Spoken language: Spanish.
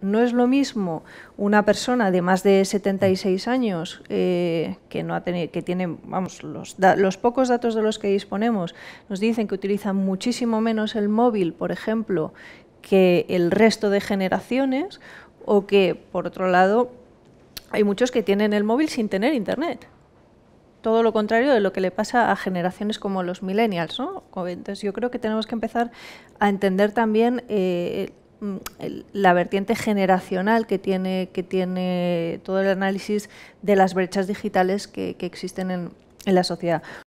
no es lo mismo una persona de más de 76 años eh, que, no ha que tiene, vamos, los, los, pocos datos de los que disponemos nos dicen que utilizan muchísimo menos el móvil, por ejemplo, que el resto de generaciones, o que, por otro lado, hay muchos que tienen el móvil sin tener internet. Todo lo contrario de lo que le pasa a generaciones como los millennials, ¿no? Entonces yo creo que tenemos que empezar a entender también eh, Mm, la vertiente generacional que tiene, que tiene todo el análisis de las brechas digitales que, existen en la sociedad.